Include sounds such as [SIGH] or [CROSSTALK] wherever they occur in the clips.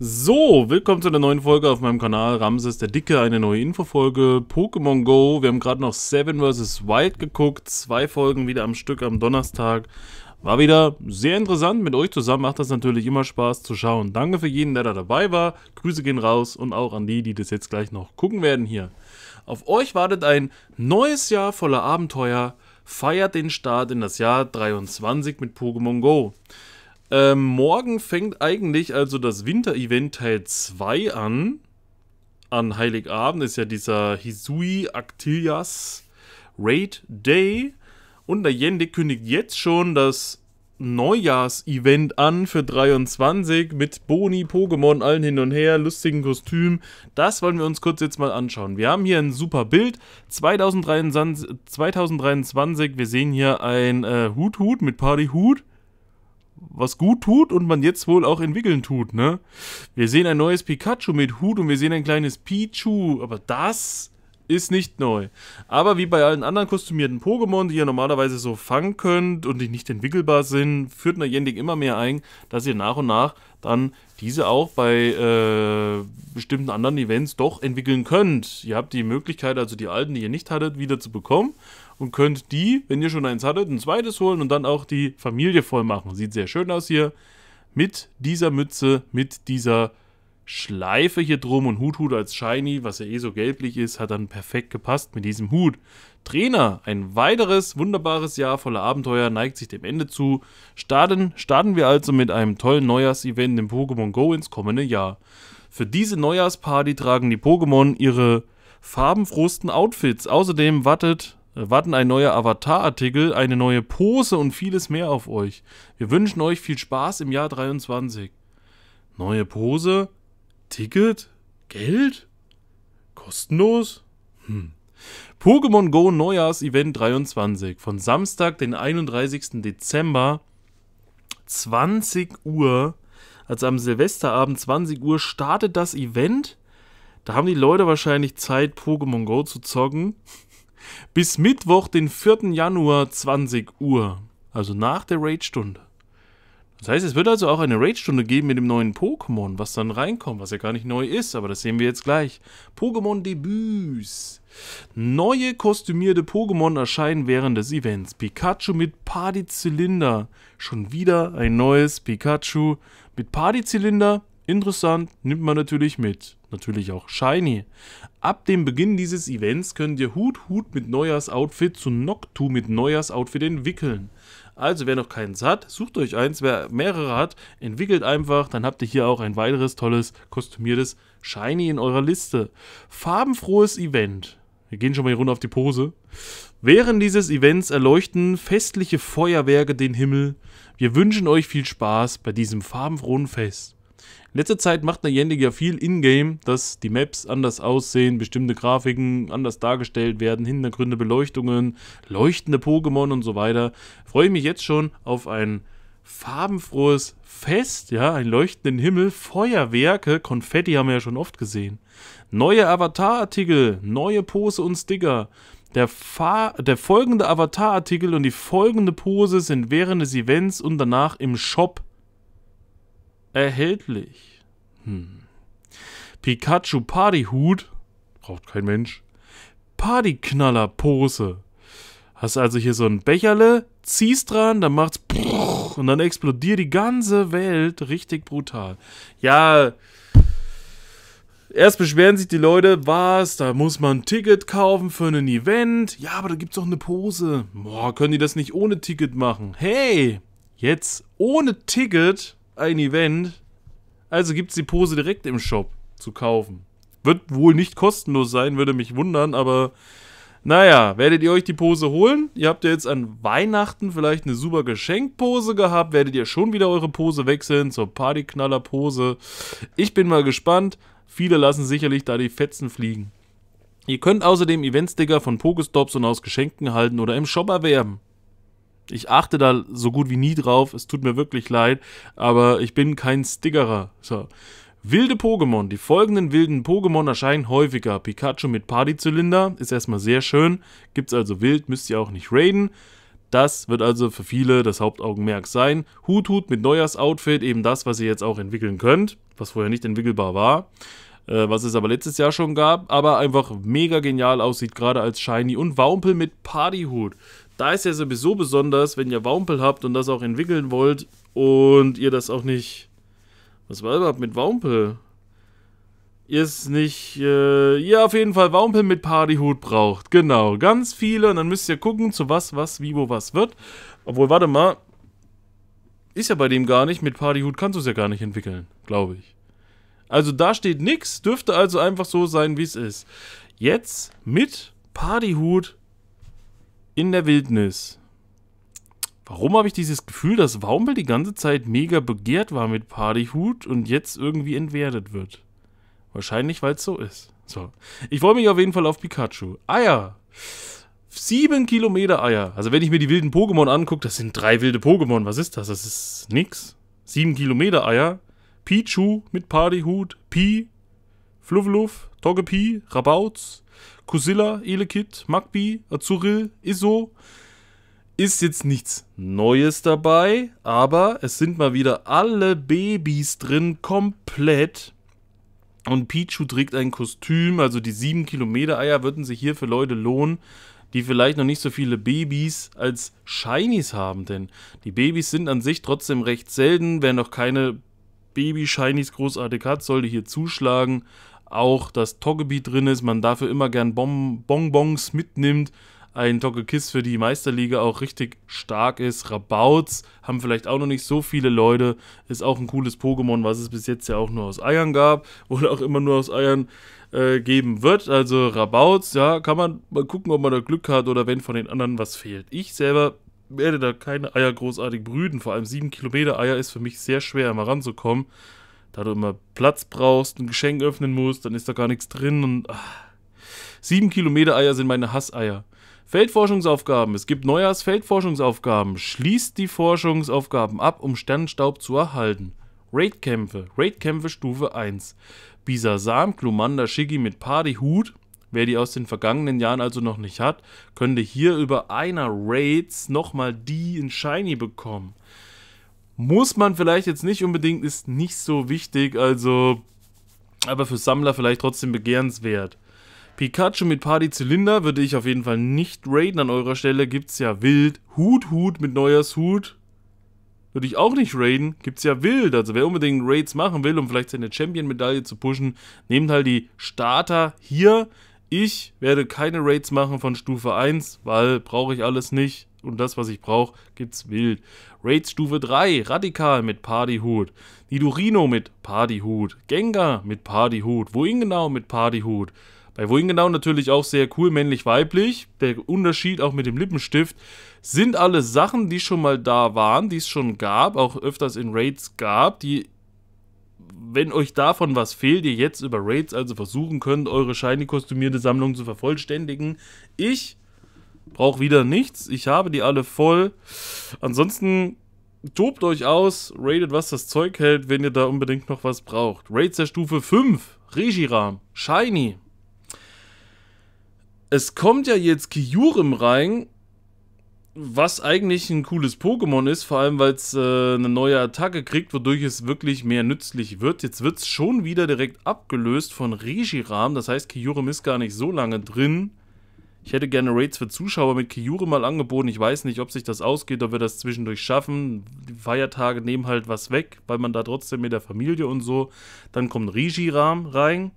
So, willkommen zu einer neuen Folge auf meinem Kanal Ramses der Dicke, eine neue Infofolge Pokémon Go. Wir haben gerade noch Seven vs. Wild geguckt, zwei Folgen wieder am Stück am Donnerstag. War wieder sehr interessant, mit euch zusammen macht das natürlich immer Spaß zu schauen. Danke für jeden, der da dabei war, Grüße gehen raus und auch an die, die das jetzt gleich noch gucken werden hier. Auf euch wartet ein neues Jahr voller Abenteuer, feiert den Start in das Jahr 23 mit Pokémon Go. Ähm, morgen fängt eigentlich also das Winter-Event Teil 2 an. An Heiligabend ist ja dieser Hisui Actilias Raid Day. Und der Yende kündigt jetzt schon das Neujahrs-Event an für 23 mit Boni, Pokémon, allen hin und her, lustigen Kostümen. Das wollen wir uns kurz jetzt mal anschauen. Wir haben hier ein super Bild. 2023, 2023 wir sehen hier ein äh, Hut-Hut mit Party-Hut was gut tut und man jetzt wohl auch entwickeln tut, ne? Wir sehen ein neues Pikachu mit Hut und wir sehen ein kleines Pichu, aber das ist nicht neu. Aber wie bei allen anderen kostümierten Pokémon, die ihr normalerweise so fangen könnt und die nicht entwickelbar sind, führt Niantic immer mehr ein, dass ihr nach und nach dann diese auch bei äh, bestimmten anderen Events doch entwickeln könnt. Ihr habt die Möglichkeit, also die alten, die ihr nicht hattet, wieder zu bekommen und könnt die, wenn ihr schon eins hattet, ein zweites holen und dann auch die Familie voll machen. Sieht sehr schön aus hier. Mit dieser Mütze, mit dieser Schleife hier drum und Huthut -Hut als Shiny, was ja eh so gelblich ist, hat dann perfekt gepasst mit diesem Hut. Trainer, ein weiteres wunderbares Jahr voller Abenteuer neigt sich dem Ende zu. Starten, starten wir also mit einem tollen Neujahrsevent im Pokémon Go ins kommende Jahr. Für diese Neujahrsparty tragen die Pokémon ihre farbenfrosten Outfits. Außerdem wartet warten ein neuer Avatar-Artikel, eine neue Pose und vieles mehr auf euch. Wir wünschen euch viel Spaß im Jahr 23. Neue Pose? Ticket? Geld? Kostenlos? Hm. Pokémon Go Neujahrsevent 23 von Samstag, den 31. Dezember, 20 Uhr, also am Silvesterabend 20 Uhr, startet das Event. Da haben die Leute wahrscheinlich Zeit, Pokémon Go zu zocken. Bis Mittwoch, den 4. Januar, 20 Uhr. Also nach der Raid-Stunde. Das heißt, es wird also auch eine Raid-Stunde geben mit dem neuen Pokémon, was dann reinkommt, was ja gar nicht neu ist, aber das sehen wir jetzt gleich. Pokémon-Debüts. Neue kostümierte Pokémon erscheinen während des Events. Pikachu mit Partyzylinder. Schon wieder ein neues Pikachu mit Partyzylinder. Interessant, nimmt man natürlich mit natürlich auch shiny. Ab dem Beginn dieses Events könnt ihr Hut Hut mit Neujahrs Outfit zu Noctu mit Neujahrs Outfit entwickeln. Also wer noch keins hat, sucht euch eins, wer mehrere hat, entwickelt einfach, dann habt ihr hier auch ein weiteres tolles, kostümiertes Shiny in eurer Liste. Farbenfrohes Event. Wir gehen schon mal hier runter auf die Pose. Während dieses Events erleuchten festliche Feuerwerke den Himmel. Wir wünschen euch viel Spaß bei diesem farbenfrohen Fest. In letzter Zeit macht der Niantic ja viel Ingame, dass die Maps anders aussehen, bestimmte Grafiken anders dargestellt werden, Hintergründe, Beleuchtungen, leuchtende Pokémon und so weiter. Freue mich jetzt schon auf ein farbenfrohes Fest, ja, einen leuchtenden Himmel, Feuerwerke, Konfetti haben wir ja schon oft gesehen. Neue Avatar-Artikel, neue Pose und Sticker. Der, der folgende Avatar-Artikel und die folgende Pose sind während des Events und danach im Shop erhältlich. Hm. Pikachu Partyhut. Braucht kein Mensch. Partyknaller Pose. Hast also hier so ein Becherle, ziehst dran, dann macht's und dann explodiert die ganze Welt richtig brutal. Ja, erst beschweren sich die Leute, was, da muss man ein Ticket kaufen für ein Event. Ja, aber da gibt's doch eine Pose. Boah, können die das nicht ohne Ticket machen? Hey, jetzt ohne Ticket ein Event. Also gibt es die Pose direkt im Shop zu kaufen. Wird wohl nicht kostenlos sein, würde mich wundern, aber naja, werdet ihr euch die Pose holen? Ihr habt ja jetzt an Weihnachten vielleicht eine super Geschenkpose gehabt. Werdet ihr schon wieder eure Pose wechseln zur Partyknaller-Pose? Ich bin mal gespannt. Viele lassen sicherlich da die Fetzen fliegen. Ihr könnt außerdem Eventsticker von Pokestops und aus Geschenken halten oder im Shop erwerben ich achte da so gut wie nie drauf. Es tut mir wirklich leid, aber ich bin kein Stickerer. So. Wilde Pokémon. Die folgenden wilden Pokémon erscheinen häufiger. Pikachu mit Partyzylinder ist erstmal sehr schön. Gibt's also wild, müsst ihr auch nicht raiden. Das wird also für viele das Hauptaugenmerk sein. Hut Hut mit Neujahrsoutfit, eben das, was ihr jetzt auch entwickeln könnt, was vorher nicht entwickelbar war. Äh, was es aber letztes Jahr schon gab, aber einfach mega genial aussieht, gerade als Shiny. Und Waumpel mit Partyhut. Da ist ja sowieso besonders, wenn ihr Wampel habt und das auch entwickeln wollt und ihr das auch nicht... Was war überhaupt mit Wampel? Ihr es nicht... Äh, ihr auf jeden Fall Wampel mit Partyhut braucht. Genau, ganz viele. Und dann müsst ihr gucken, zu was, was, wie, wo, was wird. Obwohl, warte mal. Ist ja bei dem gar nicht. Mit Partyhut kannst du es ja gar nicht entwickeln, glaube ich. Also da steht nichts, dürfte also einfach so sein, wie es ist. Jetzt mit Partyhut in der Wildnis. Warum habe ich dieses Gefühl, dass Waumel die ganze Zeit mega begehrt war mit Partyhut und jetzt irgendwie entwertet wird? Wahrscheinlich, weil es so ist. So. Ich freue mich auf jeden Fall auf Pikachu. Eier! Sieben Kilometer Eier. Also wenn ich mir die wilden Pokémon angucke, das sind drei wilde Pokémon. Was ist das? Das ist nix. Sieben Kilometer Eier. Pichu mit Partyhut. Pi Fluvluf, Togepi, Rabauz, Kusilla, Elekit, Magbi, Azuril, Iso. Ist jetzt nichts Neues dabei, aber es sind mal wieder alle Babys drin, komplett. Und Pichu trägt ein Kostüm, also die 7 Kilometer Eier würden sich hier für Leute lohnen, die vielleicht noch nicht so viele Babys als Shinies haben, denn die Babys sind an sich trotzdem recht selten, wer noch keine Baby-Shinies großartig hat, sollte hier zuschlagen auch das Torgebiet drin ist, man dafür immer gern bon Bonbons mitnimmt. Ein Togekiss für die Meisterliga auch richtig stark ist. Rabauts haben vielleicht auch noch nicht so viele Leute. Ist auch ein cooles Pokémon, was es bis jetzt ja auch nur aus Eiern gab [LAUGHS] oder auch immer nur aus Eiern äh, geben wird. Also Rabauts, ja, kann man mal gucken, ob man da Glück hat oder wenn von den anderen was fehlt. Ich selber werde da keine Eier großartig brüten. Vor allem 7 Kilometer Eier ist für mich sehr schwer, immer ranzukommen da du immer Platz brauchst, ein Geschenk öffnen musst, dann ist da gar nichts drin und... Ach. 7 Kilometer Eier sind meine Hasseier. Feldforschungsaufgaben. Es gibt Neujahrs-Feldforschungsaufgaben. Schließt die Forschungsaufgaben ab, um Sternenstaub zu erhalten. Raidkämpfe. Raidkämpfe Stufe 1. Bisasam, Glumanda, Shiggy mit Partyhut. Wer die aus den vergangenen Jahren also noch nicht hat, könnte hier über einer Raids nochmal die in Shiny bekommen muss man vielleicht jetzt nicht unbedingt, ist nicht so wichtig, also, aber für Sammler vielleicht trotzdem begehrenswert. Pikachu mit Partyzylinder würde ich auf jeden Fall nicht raiden. An eurer Stelle gibt's ja wild. Hut, Hut mit Neujahrshut. Würde ich auch nicht raiden. Gibt's ja wild. Also wer unbedingt Raids machen will, um vielleicht seine Champion-Medaille zu pushen, nehmt halt die Starter hier. Ich werde keine Raids machen von Stufe 1, weil brauche ich alles nicht und das, was ich brauche, gibt's wild. Raids Stufe 3, Radikal mit Partyhut. Nidorino mit Partyhut. Gengar mit Partyhut. Wohin genau mit Partyhut. Bei Wohin genau natürlich auch sehr cool, männlich-weiblich. Der Unterschied auch mit dem Lippenstift. Sind alle Sachen, die schon mal da waren, die es schon gab, auch öfters in Raids gab, die wenn euch davon was fehlt, ihr jetzt über Raids also versuchen könnt, eure shiny kostümierte Sammlung zu vervollständigen. Ich brauche wieder nichts. Ich habe die alle voll. Ansonsten tobt euch aus, raidet, was das Zeug hält, wenn ihr da unbedingt noch was braucht. Raid der Stufe 5, Regiram, Shiny. Es kommt ja jetzt Kyurem rein, was eigentlich ein cooles Pokémon ist, vor allem weil es äh, eine neue Attacke kriegt, wodurch es wirklich mehr nützlich wird. Jetzt wird es schon wieder direkt abgelöst von Regiram, das heißt Kyurem ist gar nicht so lange drin. Ich hätte gerne Raids für Zuschauer mit Kiyure mal angeboten. Ich weiß nicht, ob sich das ausgeht, ob wir das zwischendurch schaffen. Die Feiertage nehmen halt was weg, weil man da trotzdem mit der Familie und so. Dann kommt Rijiram rein.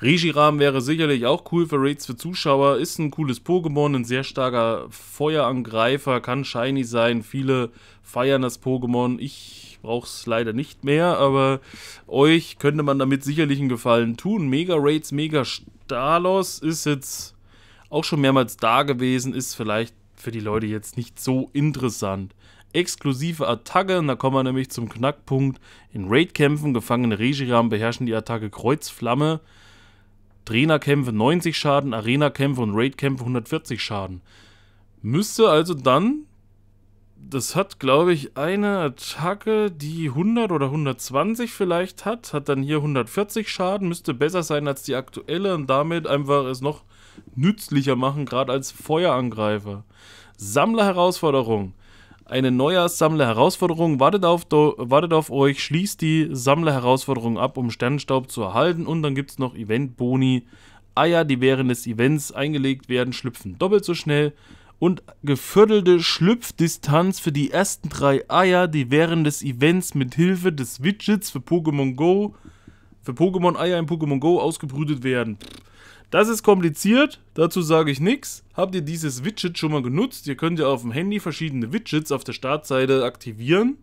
Regiram wäre sicherlich auch cool für Raids für Zuschauer. Ist ein cooles Pokémon, ein sehr starker Feuerangreifer, kann shiny sein. Viele feiern das Pokémon. Ich brauche es leider nicht mehr, aber euch könnte man damit sicherlich einen Gefallen tun. Mega Raids, Mega Stalos ist jetzt auch schon mehrmals da gewesen, ist vielleicht für die Leute jetzt nicht so interessant. Exklusive Attacke, und da kommen wir nämlich zum Knackpunkt. In Raidkämpfen, kämpfen gefangene Regiram beherrschen die Attacke Kreuzflamme. Trainerkämpfe 90 Schaden, Arena-Kämpfe und Raidkämpfe 140 Schaden. Müsste also dann, das hat glaube ich eine Attacke, die 100 oder 120 vielleicht hat, hat dann hier 140 Schaden, müsste besser sein als die aktuelle und damit einfach es noch nützlicher machen, gerade als Feuerangreifer. Sammlerherausforderung. Eine Neujahrssammlerherausforderung wartet auf, wartet auf euch. Schließt die Sammlerherausforderung ab, um Sternenstaub zu erhalten. Und dann gibt es noch Event-Boni. Eier, die während des Events eingelegt werden, schlüpfen doppelt so schnell. Und geviertelte Schlüpfdistanz für die ersten drei Eier, die während des Events mit Hilfe des Widgets für Pokémon Go, für Pokémon Eier in Pokémon Go ausgebrütet werden. Pff. Das ist kompliziert, dazu sage ich nichts. Habt ihr dieses Widget schon mal genutzt? Ihr könnt ja auf dem Handy verschiedene Widgets auf der Startseite aktivieren.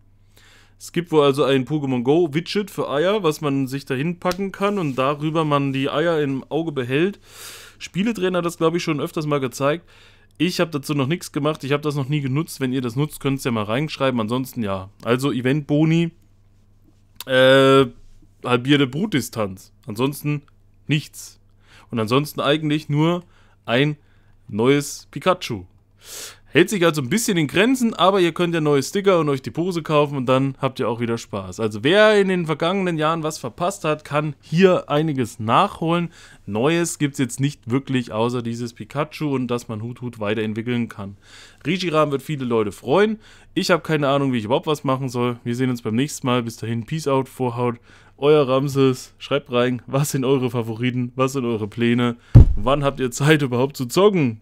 Es gibt wohl also ein Pokémon Go Widget für Eier, was man sich dahin packen kann und darüber man die Eier im Auge behält. Spieletrainer hat das, glaube ich, schon öfters mal gezeigt. Ich habe dazu noch nichts gemacht, ich habe das noch nie genutzt. Wenn ihr das nutzt, könnt ihr ja mal reinschreiben. Ansonsten ja. Also Event Boni, äh, halbierte Brutdistanz. Ansonsten nichts und ansonsten eigentlich nur ein neues Pikachu. Hält sich also ein bisschen in Grenzen, aber ihr könnt ja neue Sticker und euch die Pose kaufen und dann habt ihr auch wieder Spaß. Also wer in den vergangenen Jahren was verpasst hat, kann hier einiges nachholen. Neues gibt es jetzt nicht wirklich, außer dieses Pikachu und dass man Hut Hut weiterentwickeln kann. Rijiram wird viele Leute freuen. Ich habe keine Ahnung, wie ich überhaupt was machen soll. Wir sehen uns beim nächsten Mal. Bis dahin, Peace out, Vorhaut, euer Ramses, schreibt rein, was sind eure Favoriten, was sind eure Pläne, wann habt ihr Zeit überhaupt zu zocken?